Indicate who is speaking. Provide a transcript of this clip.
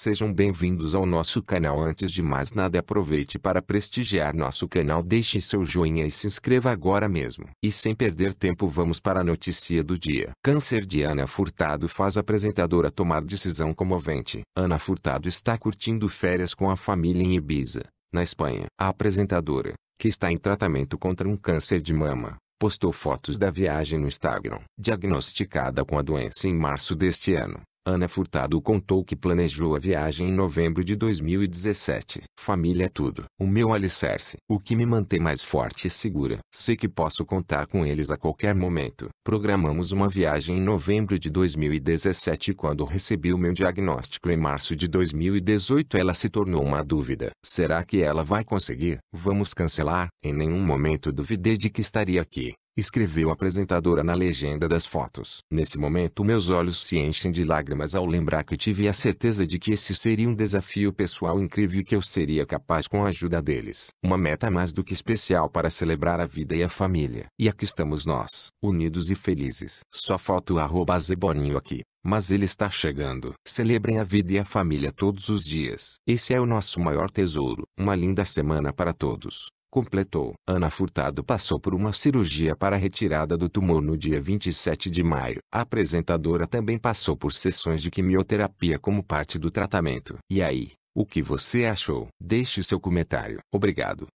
Speaker 1: Sejam bem-vindos ao nosso canal. Antes de mais nada, aproveite para prestigiar nosso canal, deixe seu joinha e se inscreva agora mesmo. E sem perder tempo, vamos para a notícia do dia. Câncer de Ana Furtado faz apresentadora tomar decisão comovente. Ana Furtado está curtindo férias com a família em Ibiza, na Espanha. A apresentadora, que está em tratamento contra um câncer de mama, postou fotos da viagem no Instagram. Diagnosticada com a doença em março deste ano, Ana Furtado contou que planejou a viagem em novembro de 2017. Família é tudo. O meu alicerce. O que me mantém mais forte e segura. Sei que posso contar com eles a qualquer momento. Programamos uma viagem em novembro de 2017 e quando recebi o meu diagnóstico em março de 2018 ela se tornou uma dúvida. Será que ela vai conseguir? Vamos cancelar? Em nenhum momento duvidei de que estaria aqui escreveu a apresentadora na legenda das fotos. Nesse momento meus olhos se enchem de lágrimas ao lembrar que tive a certeza de que esse seria um desafio pessoal incrível e que eu seria capaz com a ajuda deles. Uma meta mais do que especial para celebrar a vida e a família. E aqui estamos nós, unidos e felizes. Só falta o arroba Zeboninho aqui. Mas ele está chegando. Celebrem a vida e a família todos os dias. Esse é o nosso maior tesouro. Uma linda semana para todos completou. Ana Furtado passou por uma cirurgia para retirada do tumor no dia 27 de maio. A apresentadora também passou por sessões de quimioterapia como parte do tratamento. E aí, o que você achou? Deixe seu comentário. Obrigado.